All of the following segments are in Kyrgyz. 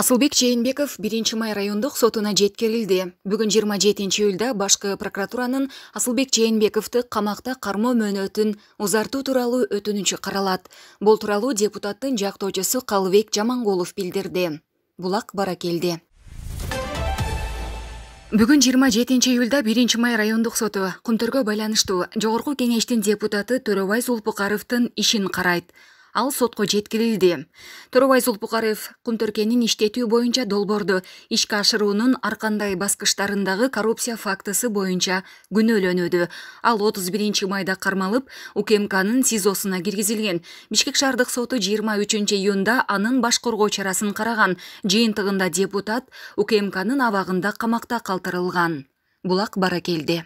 асылбек жээнбеков биринчи май райондук сотуна жеткирилди бүгүн жыйырма жетинчи июлда башкы прокуратуранын асылбек жээнбековду камакта кармоо мөөнөтүн узартуу тууралуу өтүнүчү каралат бул тууралуу депутаттын жактоочусу калыбек жамангулов билдирди булак баракелди бүгүн жыйырма жетинчи июлда биринчи май райондук соту кумтөргө байланыштуу жогорку кеңештин депутаты төрөбай зулпукаровдун ишин карайт ал сотко жеткирилди төрөбай зулпукарев кумтөркенин иштетүү боюнча долбоорду ишке ашыруунун ар кандай баскычтарындагы коррупция фактысы боюнча күнөөлөнүүдө ал отуз биринчи майда кармалып укмкнын сизосуна киргизилген бишкек шаардык соту жыйырма үчүнчү июнда анын баш коргоо чарасын караган жыйынтыгында депутат укмкнын абагында камакта калтырылган булак баракелди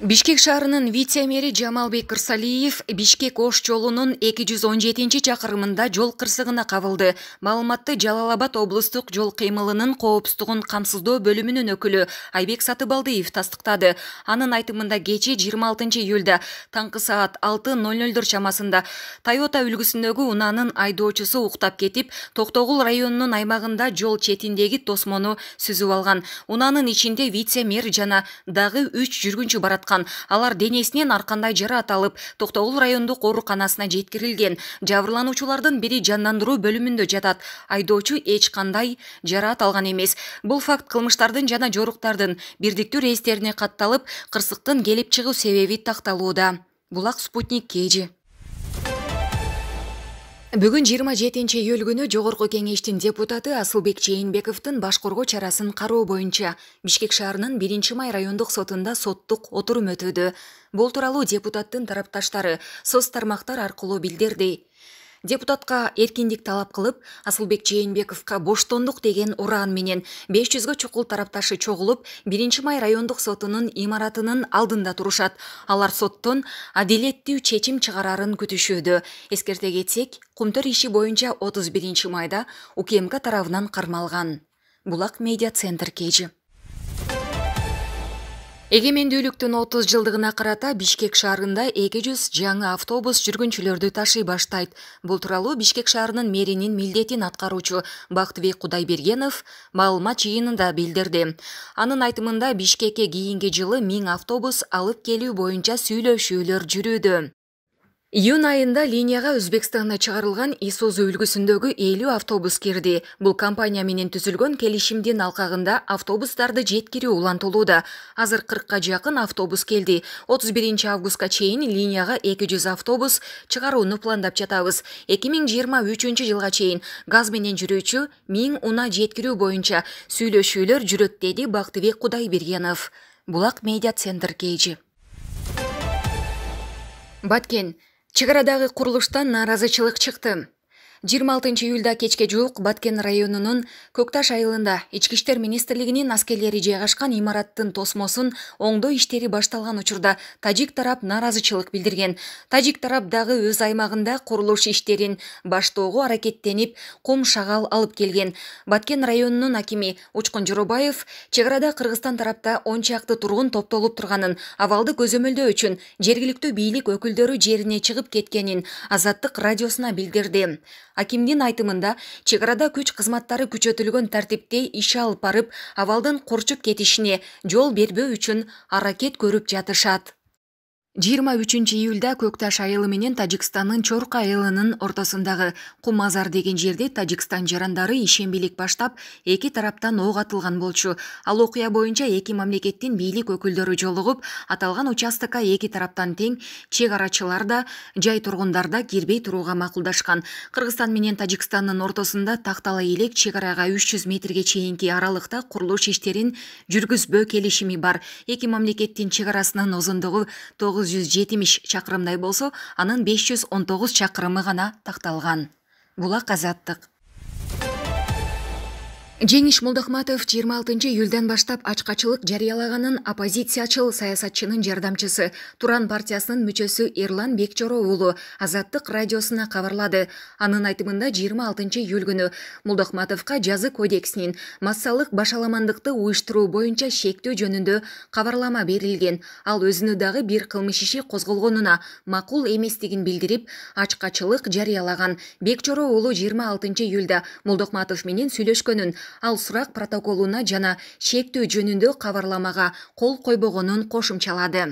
бишкек шаарынын вице мэри жамалбек кырсалиев бишкек ош жолунун 217 жүз он чакырымында жол кырсыгына кабылды маалыматты жалал абад облустук жол кыймылынын коопсуздугун камсыздоо бөлүмүнүн өкүлү айбек сатыбалдиев тастыктады анын айтымында кечээ 26 алтынчы июлда таңкы саат алты ноль чамасында тойота үлгүсүндөгү унаанын айдоочусу уктап кетип токтогул районунун аймагында жол четиндеги тосмону сүзүп алган унаанын ичинде вице мер жана дагы 3 жүргүнчү барат жараткан алар денесинен ар кандай жараат алып токтогул райондук ооруканасына жеткирилген жабырлануучулардын бири жандандыруу бөлүмүндө жатат айдоочу эч кандай жараат алган эмес бул факт кылмыштардын жана жоруктардын бирдиктүү рейстерине катталып кырсыктын келип чыгуу себеби такталууда булак спутник kg бүгүн жыйырма жетинчи июль күнү жогорку кеңештин депутаты асылбек жээнбековдун баш коргоо чарасын кароо боюнча бишкек шаарынын биринчи май райондук сотунда соттук отурум өтүүдө бул тууралуу депутаттын тарапташтары соц тармактар аркылуу билдирди депутатка эркиндик талап кылып асылбек жээнбековго боштондук деген ураан менен беш жүзгө чукул тарапташы чогулуп биринчи май райондук сотунун имаратынын алдында турушат алар соттон адилеттүү чечим чыгарарын күтүшүүдө эскерте кетсек кумтөр иши боюнча отуз биринчи майда укмк тарабынан кармалган булак медиа центр kейж эгемендүүлүктүн отуз жылдыгына карата бишкек шаарында эки жүз жаңы автобус жүргүнчүлөрдү ташый баштайт бул тууралуу бишкек шаарынын мэринин милдетин аткаруучу бактыбек кудайбергенов маалымат жыйынында билдирди анын айтымында бишкекке кийинки жылы миң автобус алып келүү боюнча сүйлөшүүлөр жүрүүдө июнь айында линияға өзбекстанда чығарылған исоз үлгісіндегі элүү автобус кирди Бұл компания менен түзүлгөн келишимдин алкагында автобустарды жеткирүү улантылууда азыр кыркка жақын автобус келді. 31 биринчи августка чейин линияга эки жүз автобус чыгарууну пландап жатабыз 2023 миң жыйырма үчүнчү жылга чейин газ менен жүрүүчү миң унаа жеткирүү боюнча сүйлөшүүлөр жүрөт деди бактыбек кудайбергенов булак медиа центр кежи баткен чек арадагы курулуштан нааразычылык чыкты 26 июлда кечке жуук баткен районунун көк таш айылында ички иштер министрлигинин аскерлери жайгашкан имараттын тосмосун оңдоо иштери башталган учурда тажик тарап нааразычылык билдирген тажик тарап дагы өз аймагында курулуш иштерин баштоого аракеттенип кум шагал алып келген баткен районунун акими учкун жоробаев чек арада кыргызстан тарапта он чакты тургун топтолуп турганын абалды көзөмөлдөө үчүн жергиликтүү бийлик өкүлдөрү жерине чыгып кеткенин азаттык радиосуна билдирди акимдин айтымында чекарада күч кызматтары күчөтүлгөн тартипте иш алып барып абалдын корчуп кетишине жол бербөө үчүн аракет көрүп жатышат жыйырма үчүнчү июлда көк таш айылы менен тажикстандын чорк айылынын ортосундагы кумазар деген жерде тажикстан жарандары ишембилик баштап эки тараптан ок атылган болчу ал окуя боюнча эки мамлекеттин бийлик өкүлдөрү жолугуп аталган участокка эки тараптан тең чек арачылар да жай тургундар да кирбей турууга макулдашкан кыргызстан менен тажикстандын ортосунда тактала элек чек арага үч жүз метрге чейинки аралыкта курулуш иштерин жүргүзбөө келишими бар эки мамлекеттин чек арасынын узундугу тогуз тогуз жүз жетимиш чакырымдай болсо анын беш жүз он тогуз чакырымы гана такталган булак азаттык жеңиш молдокматов 26 й июлдан баштап ачкачылык жарыялаганын оппозициячыл саясатчынын жардамчысы туран партиясынын мүчөсү Ирлан бекчоро ұлы азаттық радиосына кабарлады анын айтымында 26 й күнү молдокматовго жазы кодексінен массалық башаламандықты уюштуруу бойынша шекті жөнінді кабарлама берілген. ал өзіні дағы бір кылмыш иши козголгонуна макул білдіріп, билдирип ачкачылык жарыялаган бекчоро уулу 26 июлда молдокматов менен сүйлөшкөнүн ал сурак протоколуна жана шектүү жөнүндө кабарламага кол койбогонун кошумчалады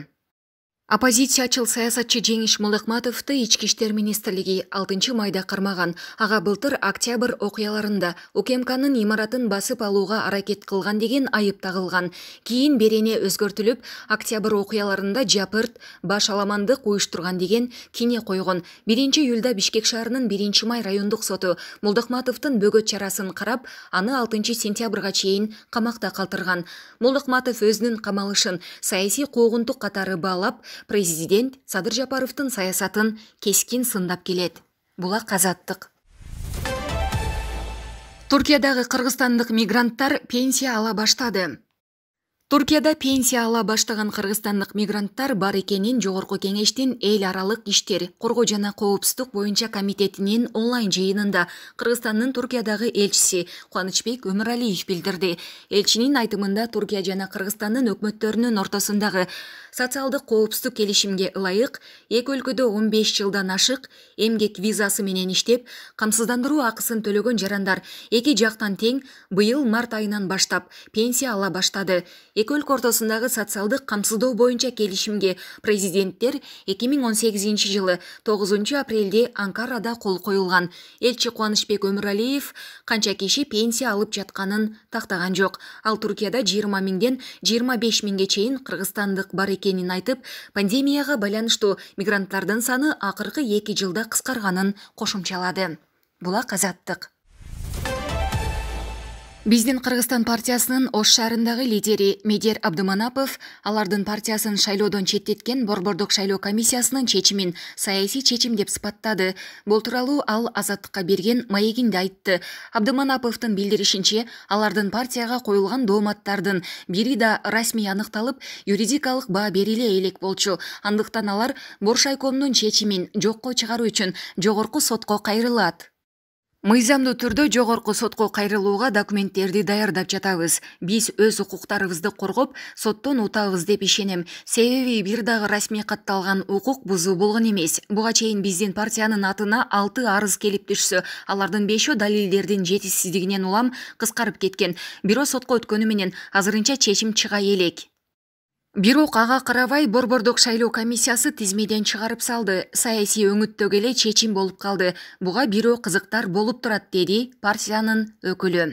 оппозициячыл саясатчы жеңиш Мұлықматовты ички иштер министрлиги 6 майда кармаган ага былтыр октябрь окуяларында укмкнын имаратын басып алууга аракет кылган деген айып тагылган кийин берене өзгөртүлүп октябрь окуяларында жапырт баш аламанды уюштурган деген кине койгон 1 июлда бишкек шаарынын 1 май райондук соту мулдыкматовдун бөгөт чарасын карап аны 6 сентябрга чейин камакта калтырган Мұлықматов өзүнүн камалышын саясий куугунтук катары баалап президент садыр жапаровтың саясатын кескин сындап келеді бұл қазаттық. азаттық түркиядағы қырғызстандық мигранттар пенсия ала баштады туркияда пенсия ала баштаган кыргызстандык мигранттар бар экенин жогорку кеңештин эл аралык иштер коргоо жана коопсуздук боюнча комитетинин онлайн жыйынында кыргызстандын туркиядагы элчиси кубанычбек өмүралиев билдирди элчинин айтымында туркия жана кыргызстандын өкмөттөрүнүн ортосундагы социалдык коопсуздук келишимге ылайык эки өлкөдө он беш жылдан ашык эмгек визасы менен иштеп камсыздандыруу акысын төлөгөн жарандар эки жактан тең быйыл март айынан баштап пенсия ала баштады эки өлкө ортосундагы социалдык камсыздоо боюнча келишимге президенттер 2018 миң он сегизинчи жылы тогузунчу апрелде анкарада кол коюлган элчи кубанычбек өмүралиев канча киши пенсия алып жатканын тактаган жок ал туркияда жыйырма миңден жыйырма беш миңге чейин кыргызстандык бар экенин айтып пандемияга байланыштуу мигранттардын саны акыркы эки жылда кыскарганын кошумчалады булак азаттык биздин Қырғыстан партиясының ош шарындағы лидери медер абдыманапов алардың партиясын шайлодон четтеткен Борбордық шайло комиссиясынын чечимин саяси чечим деп сыпаттады бул тууралуу ал азаттыққа берген маегинде айтты Абдыманаповтың билдиришинче алардың партияға қойылған доуматтардың бири да расми анықталып юридикалық ба бериле элек болчу Андықтан алар Боршайкомның чечимин жокко чыгаруу үчүн жогорку сотко кайрылат мыйзамдуу түрдө жогорку сотко кайрылууга документтерди даярдап жатабыз биз өз укуктарыбызды коргоп соттон утабыз деп ишенем себеби бир дагы расмий катталган укук бузуу болгон эмес буга чейин биздин партиянын атына алты арыз келип түшсө алардын бешөө далилдердин жетишсиздигинен улам кыскарып кеткен бирок сотко өткөнү менен азырынча чечим чыга элек бирок ага карабай борбордук шайлоо комиссиясы тизмеден шығарып салды Саяси өңүттөгү эле чечим болып қалды, буга бирөө қызықтар болып тұрат деді партиянын өкілі.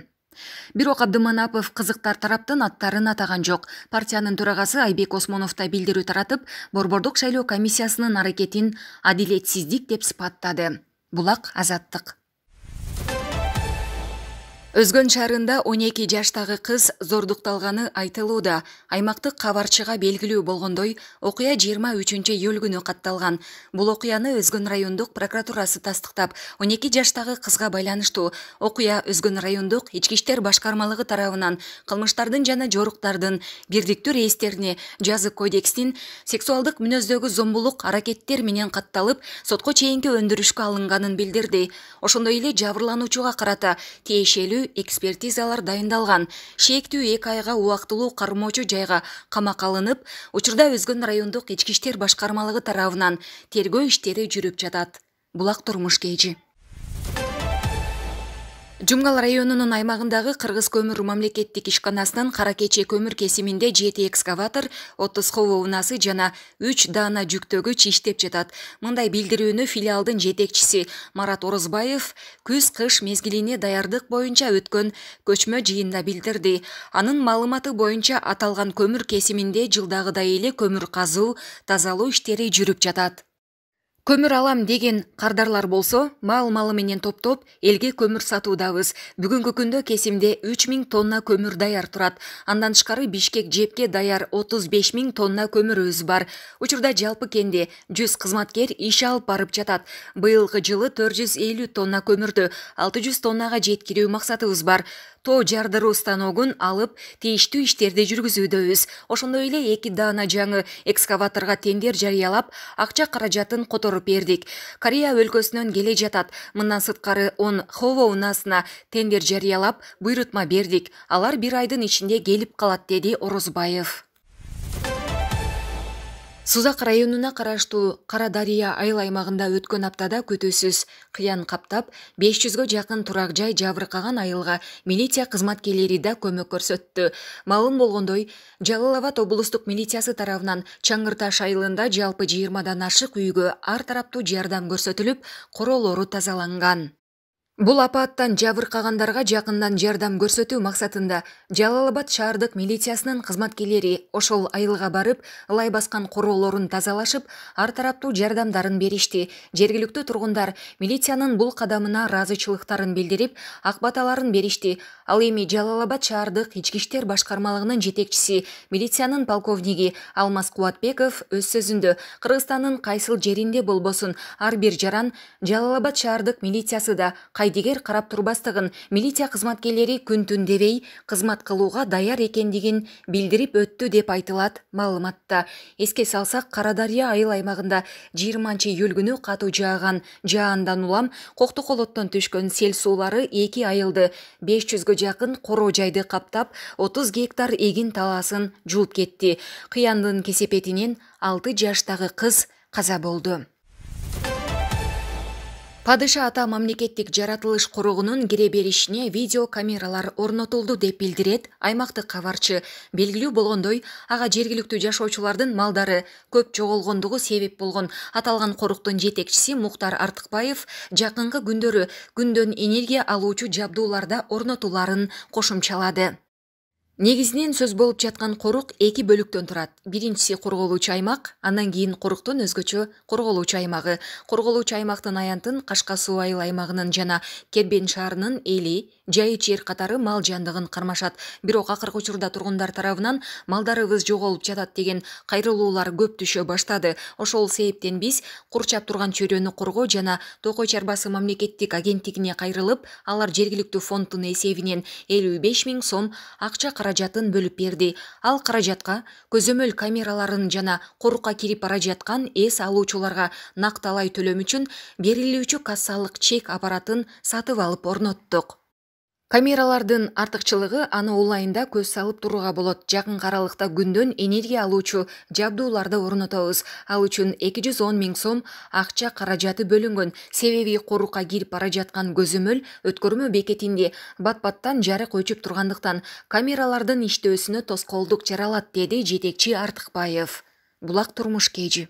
бирок абдыманапов қызықтар тараптын аттарын атаған жоқ. Партияның төрагасы айбек Осмоновта да билдирүү таратып борбордук шайлоо комиссиясынын аракетин адилетсиздик деп сыпаттады Бұлақ азаттық. өзгөн шаарында он эки жаштагы кыз зордукталганы айтылууда аймактык кабарчыга белгилүү болгондой окуя жыйырма үчүнчү июль күнү катталган бул окуяны өзгөн райондук прокуратурасы тастыктап он эки жаштагы кызга байланыштуу окуя өзгөн райондук ички иштер башкармалыгы тарабынан кылмыштардын жана жоруктардын бирдиктүү реестрине жазык кодексин сексуалдык мүнөздөгү зомбулук аракеттер менен катталып сотко чейинки өндүрүшкө алынганын билдирди ошондой эле жабырлануучуга карата тиешелүү экспертизалар дайындалган шектүү эки айга убактылуу кармоочу жайга камакка алынып учурда өзгөн райондук ички иштер башкармалыгы тарабынан тергөө иштери жүрүп жатат булак турмуш кежи жумгал районунун аймагындагы кыргыз көмүр мамлекеттик ишканасынын кара кече көмүр кесиминде жети экскаватор отуз хобо унаасы жана үч даана жүктөгүч иштеп жатат мындай билдирүүнү филиалдын жетекчиси марат орозбаев күз кыш мезгилине даярдык боюнча өткөн көчмө жыйында билдирди анын маалыматы боюнча аталган көмүр кесиминде жылдагыдай эле көмүр казуу тазалоо иштери жүрүп жатат көмүр алам деген кардарлар болсо маал малы менен топтоп элге көмүр сатуудабыз бүгүнкү күндө кесимде үч миң тонна көмүр даяр турат андан тышкары бишкек жээпке даяр отуз беш миң тонна көмүрүбүз бар учурда жалпы кенде жүз кызматкер иш алып барып жатат быйылкы жылы төрт жүз элүү тонна көмүрдү алты жүз тоннага жеткирүү максатыбыз бар тоо жардыруу станогун алып тийиштүү иштерди жүргүзүүдөбүз ошондой эле эки даана жаңы экскаваторго тендер жарыялап акча каражатын котор уруп бердик корея өлкөсүнөн келе жатат мындан сырткары он хова унаасына тендер жарыялап бұйрытма бердік. алар бир айдын ичинде келип қалат, деді орозбаев сузақ районына қарашту қарадария айыл аймағында өткен аптада көтөсіз, қиян қаптап 500-ге жақын тұрақ жай жабырқаған айылға милиция қызматкерлері да көмек көрсетті маалым болгондой жалал облыстық милициясы тарабынан чаңғырташ айылында жалпы 20 ашық үйгө ар тараптуу жардам көрсөтүлүп ору тазаланған. Бұл апаттан жабырқағандарға жақындан жардам көрсөтүү мақсатында Жалалабад шаардык милициясынын қызматкелері ошол айылға барып, лай басқан короолорун тазалашып, ар тараптуу жардамдарын беришти. жергілікті тұрғындар милициянын бұл қадамына ыраазычылыктарын билдирип, ак баталарын беришти. Ал эми Жалалабад шаардык ечкіштер иштер башкармалыгынын жетекчиси, милициянын полковниги Алмаз Кубатбеков өз сөзүндө Кыргызстандын кайсыл жеринде болбосун, ар бир жаран Жалалабад шаардык милициясы да кайдегер қарап турбастыгын милиция кызматкерлери күн дебей кызмат кылууга даяр экендигин билдирип өттү деп айтылат маалыматта эске салсақ, кара дарыя айыл аймагында жыйырманчы июль күнү катуу жааган жаандан улам кокту колоттон түшкөн сел суулары эки айылды 500 жүзгө жақын короо жайды каптап отуз гектар егін таласын жууп кетті. кыяндын кесепетинен алты жаштагы кыз каза болду падыша ата мамлекеттик жаратылыш коругунун кире беришине видео камералар орнотулду деп билдирет аймактык кабарчы белгилүү болгондой ага жергиликтүү жашоочулардын малдары көп жоголгондугу себеп болгон аталган коруктун жетекчиси муктар артыкбаев жакынкы күндөрү күндөн энергия алуучу жабдууларда орнотуларын кошумчалады негизинен сөз болуп жаткан корук эки бөлүктөн турат биринчиси корголуучу аймак андан кийин коруктун өзгөчө корголуучу аймагы корголуучу аймактын аянтын кашка суу айыл аймагынын жана кербен шаарынын эли жайычээр катары мал жандыгын кармашат бирок акыркы учурда тургундар тарабынан малдарыбыз жоголуп жатат деген кайрылуулар көп түшө баштады ошол себептен биз курчап турган чөйрөнү коргоо жана токой чарбасы мамлекеттик агенттигине кайрылып алар жергиликтүү фонддун эсебинен элүү беш миң сом акча каражатын бөлүп берди ал каражатка көзөмөл камераларын жана корукка кирип бара жаткан эс алуучуларга накталай төлөм үчүн берилүүчү кассалык чек аппаратын сатып алып орноттук камералардын артыкчылыгы аны онлайнда көз салып турууга болот жакынкы аралыкта күндөн энергия алуучу жабдууларды орнотобуз ал үчүн эки жүз он миң сом акча каражаты бөлүнгөн себеби корукка кирип бара жаткан көзөмөл өткөрмө бекетинде бат баттан жарык өчүп тургандыктан камералардын иштөөсүнө тоскоолдук жаралат деди жетекчи артыкбаев булак турмуш кейж